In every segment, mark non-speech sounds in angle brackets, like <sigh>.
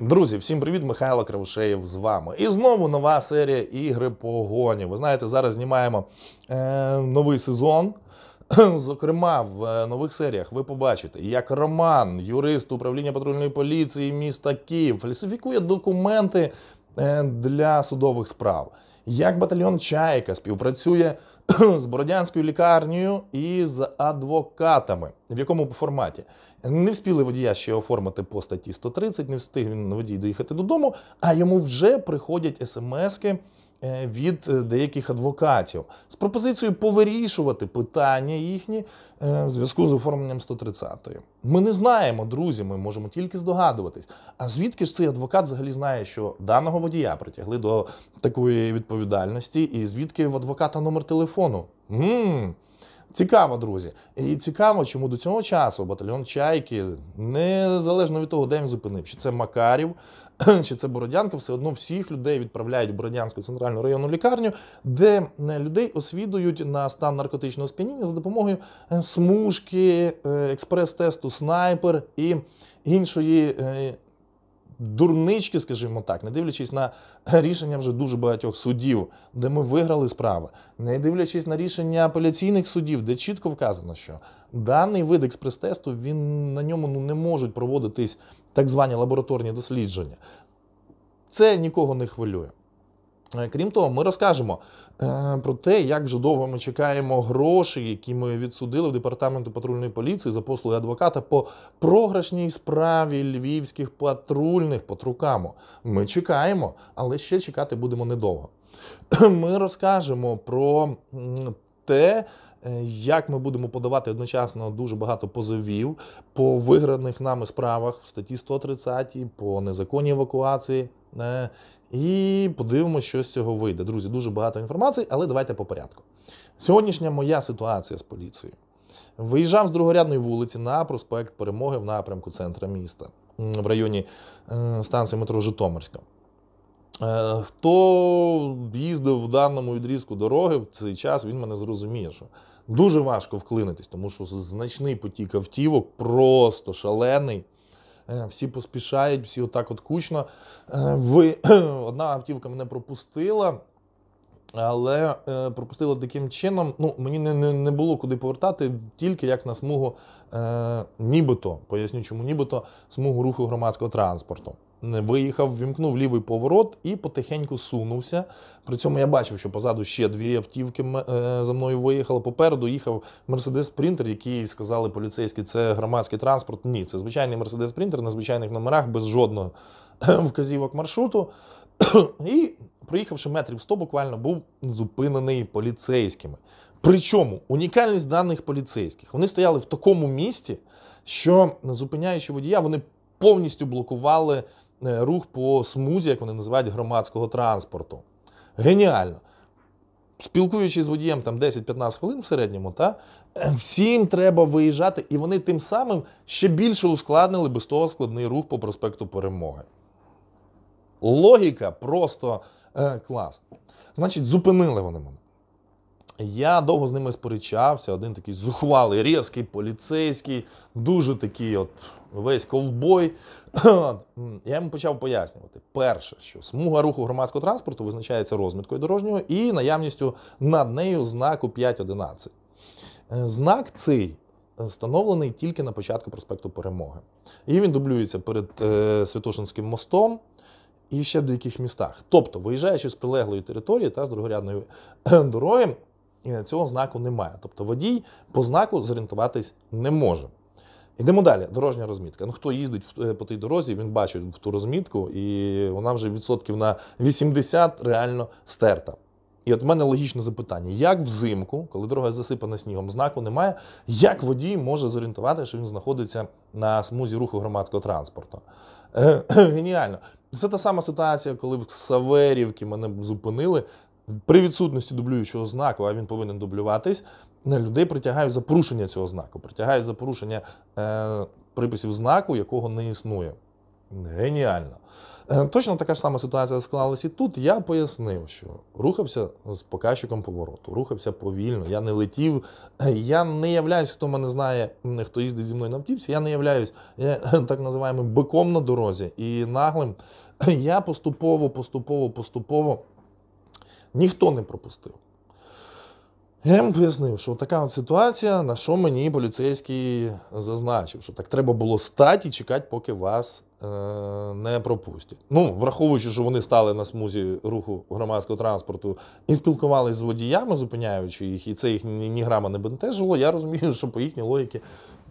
Друзі, всім привіт, Михайло Кривошеєв з вами. І знову нова серія ігри погоні. Ви знаєте, зараз знімаємо е, новий сезон. <clears throat> Зокрема, в е, нових серіях ви побачите, як Роман, юрист управління патрульної поліції міста Київ, фальсифікує документи е, для судових справ, як батальйон Чайка співпрацює. <clears throat> з бородянською лікарнею і з адвокатами. В якому форматі? Не встигли водія ще оформити по статті 130, не встиг він водій доїхати додому, а йому вже приходять смски Е, від е, деяких адвокатів з пропозицією повирішувати питання їхні е, в зв'язку з оформленням 130-ї. Ми не знаємо, друзі. Ми можемо тільки здогадуватись. А звідки ж цей адвокат взагалі знає, що даного водія притягли до такої відповідальності, і звідки в адвоката номер телефону? М -м, Цікаво, друзі, і цікаво, чому до цього часу батальйон Чайки, незалежно від того, де він зупинив, чи це Макарів, <clears throat> чи це Бородянка, все одно всіх людей відправляють в Бородянську центральну районну лікарню, де е, людей освідують на стан наркотичного сп'яніння за допомогою е, смужки, е, експрес-тесту, снайпер і іншої дурнички, скажімо так, не дивлячись на <laughs> рішення вже дуже багатьох судів, де ми виграли справи, не дивлячись на рішення апеляційних судів, де чітко вказано, що даний вид експрес-тесту він на ньому ну не можуть проводитись так звані лабораторні дослідження. Це нікого не хвилює. Е, крім того, ми розкажемо е, про те, як вже довго ми чекаємо гроші, які ми відсудили в департаменту патрульної поліції за послуги адвоката по програшній справі львівських патрульних по трукаму. Ми чекаємо, але ще чекати будемо недовго. <clears throat> Ми розкажемо про те. Е, як ми будемо подавати одночасно дуже багато позовів по виграних нами справах в статті 130, по незаконній евакуації і подивимося, що з цього вийде. Друзі, дуже багато інформації, але давайте по порядку. Сьогоднішня моя ситуація з поліцією. Виїжджав з другорядної вулиці на проспект Перемоги в напрямку центра міста в районі е, станції метро Житомирська. Е, хто їздив в даному відрізку дороги в цей час, він мене зрозуміє, що дуже важко вклинитись, тому що значний потік автівок, просто шалений. Е, всі поспішають, всі отак от кучно. Е, ви <clears throat> одна автівка мене пропустила. Але е, пропустила таким чином. Ну мені не не, не було куди повертати, тільки як на смугу, е, нібито поясню, чому нібито смугу руху громадського транспорту виїхав, вімкнув лівий поворот і потихеньку сунувся. При цьому я бачив, що позаду ще дві автівки е, за мною виїхали. Попереду їхав Мерседес Спринтер, який сказали поліцейські, це громадський транспорт. Ні, це звичайний Мерседес Спринтер на звичайних номерах без жодного <clears throat> вказівок маршруту. <clears throat> І, проїхавши метрів 100, буквально був зупинений поліцейськими. Причому унікальність даних поліцейських вони стояли в такому місті, що зупиняючи водія, вони повністю блокували Е, рух по смузі, як вони називають, громадського транспорту. Геніально. Спілкуючись з водієм там 10-15 хвилин в середньому, та е, всім треба виїжджати, і вони тим самим ще більше ускладнили без того складний рух по проспекту Перемоги. Логіка просто е, клас. Значить, зупинили вони мене. Я довго з ними сперечався. Один такий зухвалий, різкий, поліцейський, дуже такий от весь ковбой. Я йому почав пояснювати. Перше, що смуга руху громадського транспорту визначається розміткою дорожнього і наявністю над нею знаку 5.11. Е, знак цей. Встановлений тільки на початку проспекту Перемоги. І він дублюється перед е, Святошинським мостом і ще в деяких містах. Тобто, виїжджаючи з прилеглої території та з другорядної е, дороги, цього знаку немає. Тобто водій по знаку зорієнтуватись не може. Йдемо далі, дорожня розмітка. Ну хто їздить е, по тій дорозі, він бачить ту розмітку, і вона вже відсотків на 80 реально стерта. І от в мене логічне запитання: як взимку, коли дорога засипана снігом, знаку немає, як водій може зорієнтувати, що він знаходиться на смузі руху громадського транспорту? Е, <clears throat> геніально. Це та сама ситуація, коли в Саверівці мене зупинили. При відсутності дублюючого знаку, а він повинен дублюватись, людей притягають за порушення цього знаку, притягають за порушення е, приписів знаку, якого не існує. Геніально. Е, точно така ж сама ситуація склалася і тут. Я пояснив, що рухався з показчиком повороту, рухався повільно, я не летів. Я не являюсь, хто мене знає, хто їздить зі мною на автівці, я не являюсь я, <laughs> так називаємо биком на дорозі і наглим. Я поступово, поступово, поступово. Ніхто не пропустив. Я їм пояснив, що така от ситуація, на що мені поліцейський зазначив, що так треба було стати і чекати, поки вас е, не пропустять. Ну, враховуючи, що вони стали на смузі руху громадського транспорту і спілкувалися з водіями, зупиняючи їх, і це їх ні грама не бентежило, я розумію, що по їхній логіці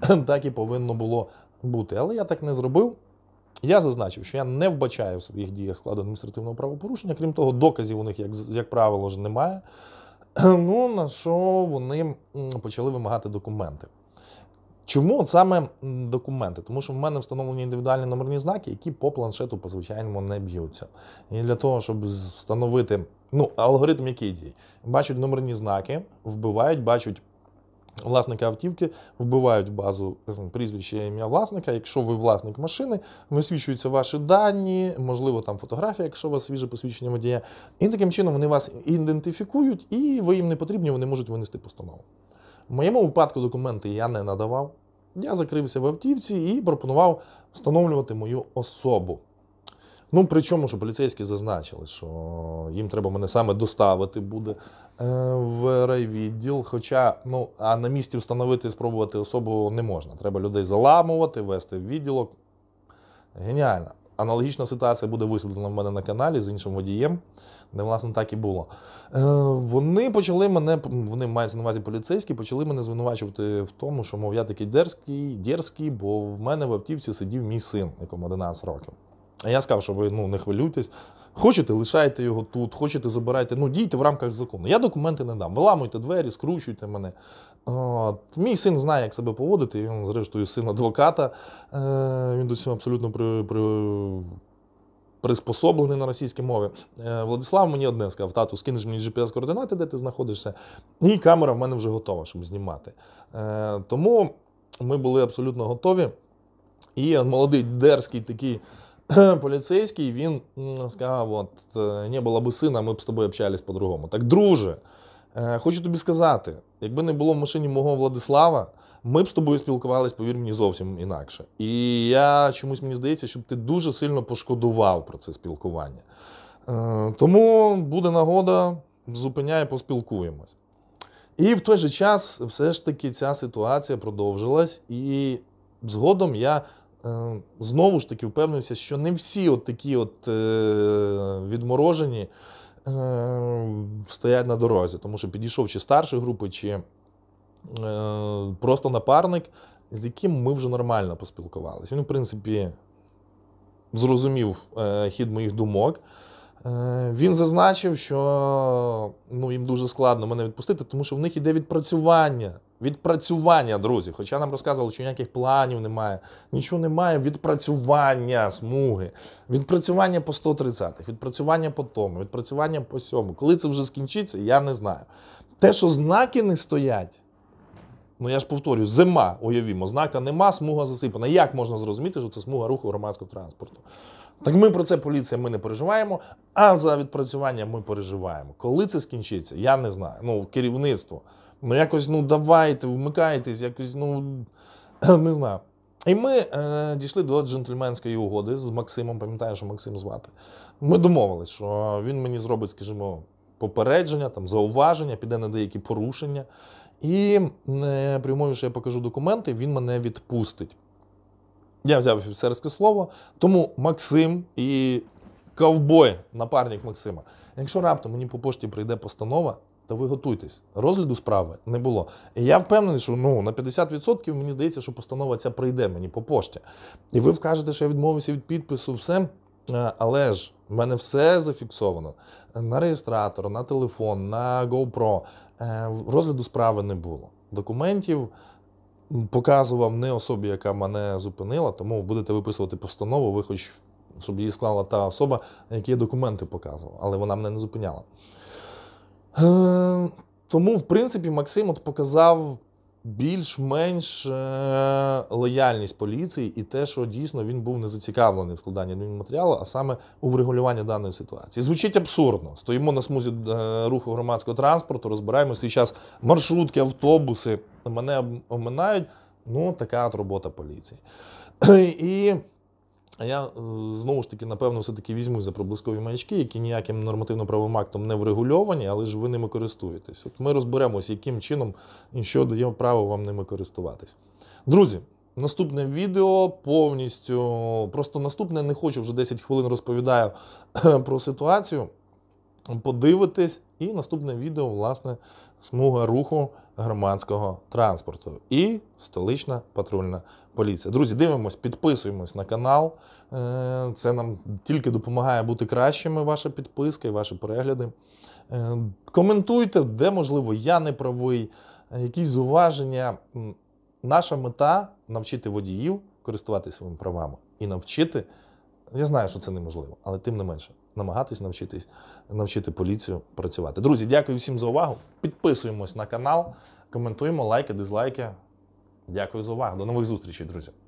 <clears throat> так і повинно було бути. Але я так не зробив. Я зазначив, що я не вбачаю в своїх діях складу адміністративного правопорушення. Крім того, доказів у них, як як правило, ж немає. <clears throat> Ну на що вони почали вимагати документи? Чому саме документи? Тому що в мене встановлені індивідуальні номерні знаки, які по планшету по звичайному не б'ються. І для того, щоб встановити ну алгоритм, який діє, бачать номерні знаки, вбивають, бачать. Власники автівки вбивають базу прізвище ім'я власника. Якщо ви власник машини, висвічуються ваші дані, можливо, там фотографія, якщо у вас свіже посвідчення водія. І таким чином вони вас ідентифікують, і ви їм не потрібні, вони можуть винести постанову. В моєму випадку документи я не надавав. Я закрився в автівці і пропонував встановлювати мою особу. Ну причому, що поліцейські зазначили, що їм треба мене саме доставити буде е, в райвідділ. Хоча ну а на місці встановити і спробувати особу не можна. Треба людей заламувати, вести в відділок. Геніально. Аналогічна ситуація буде висвітлена в мене на каналі з іншим водієм, Не, власне так і було. Е, вони почали мене, вони мають на увазі поліцейські, почали мене звинувачувати в тому, що, мов, я такий дерзкий, дерзкий, бо в мене в автівці сидів мій син, якому 11 років. А я сказав, що ви ну, не хвилюйтесь. Хочете, лишайте його тут, хочете, забирайте. Ну, дійте в рамках закону. Я документи не дам. Виламуйте двері, скручуйте мене. От. Мій син знає, як себе поводити. Він, зрештою, син адвоката. Е, Він до цього абсолютно при, при, приспособлений на російській мові. Е, Владислав мені одне сказав: тату, скинеш мені GPS-координати, де ти знаходишся. І камера в мене вже готова, щоб знімати. Е, Тому ми були абсолютно готові. І молодий дерзкий такий. <clears throat> поліцейський, він сказав: от е, не було би сина, ми б з тобою общались по-другому. Так, друже, е, хочу тобі сказати: якби не було в машині мого Владислава, ми б з тобою спілкувалися, повір мені, зовсім інакше. І я чомусь мені здається, щоб ти дуже сильно пошкодував про це спілкування. Е, тому буде нагода, зупиняй, поспілкуємось. І в той же час все ж таки ця ситуація продовжилась, і згодом я Е, знову ж таки впевнився, що не всі от такі от е, відморожені е, стоять на дорозі, тому що підійшов чи старшої групи, чи просто напарник, з яким ми вже нормально поспілкувалися. Він, в принципі, зрозумів хід моїх думок. Він зазначив, що ну, їм дуже складно мене відпустити, тому що в них іде відпрацювання Відпрацювання, друзі. Хоча нам розказували, що ніяких планів немає, нічого немає. Відпрацювання смуги, відпрацювання по 130-х, відпрацювання по тому, відпрацювання по сьому. Коли це вже скінчиться, я не знаю. Те, що знаки не стоять, ну я ж повторюю, зима, уявімо, знака нема, смуга засипана. Як можна зрозуміти, що це смуга руху громадського транспорту? Так ми про це поліція ми не переживаємо, а за відпрацювання ми переживаємо. Коли це скінчиться, я не знаю. Ну, керівництво. Ну, якось, ну, давайте, вмикайтесь, якось, ну <clears throat> не знаю. І ми е, дійшли до джентльменської угоди з Максимом. Пам'ятаю, що Максим звати. Ми домовились, що він мені зробить, скажімо, попередження, там зауваження, піде на деякі порушення. І е, при що я покажу документи, він мене відпустить. Я взяв офіцерське слово, тому Максим і ковбой, напарник Максима. Якщо раптом мені по пошті прийде постанова, та ви готуйтесь. Розгляду справи не було. І я впевнений, що ну на 50% мені здається, що постанова ця прийде мені по пошті. І ви вкажете, що я відмовився від підпису, все. Е, але ж в мене все зафіксовано на реєстратор, на телефон, на GoPro. Е, розгляду справи не було. Документів показував не особі, яка мене зупинила, тому будете виписувати постанову, ви хоч щоб її склала та особа, які документи показував, але вона мене не зупиняла. Е, тому, в принципі, Максим от показав більш-менш е, лояльність поліції і те, що дійсно він був не зацікавлений в складанні матеріалу, а саме у врегулюванні даної ситуації. Звучить абсурдно. Стоїмо на смузі е, руху громадського транспорту, розбираємося. свій час маршрутки, автобуси мене оминають. Ну, така от робота поліції. <clears throat> І а я е, знову ж таки, напевно, все-таки візьму за проблискові маячки, які ніяким нормативно-правовим актом не врегульовані, але ж ви ними користуєтесь. От ми розберемося, яким чином і що дає право вам ними користуватись. Друзі, наступне відео повністю. Просто наступне не хочу вже 10 хвилин розповідаю <clears throat> про ситуацію. Подивитись, І наступне відео, власне, смуга руху громадського транспорту і столична патрульна поліція. Друзі, дивимось, підписуємось на канал. Е, це нам тільки допомагає бути кращими. Ваша підписка і ваші перегляди. Е, коментуйте, де можливо я не правий, е, якісь зуваження. Наша мета навчити водіїв користуватися своїми правами і навчити. Я знаю, що це неможливо, але тим не менше, намагатись навчитись навчити поліцію працювати. Друзі, дякую всім за увагу. Підписуємось на канал, коментуємо лайки, дизлайки. Дякую за увагу. До нових зустрічей, друзі.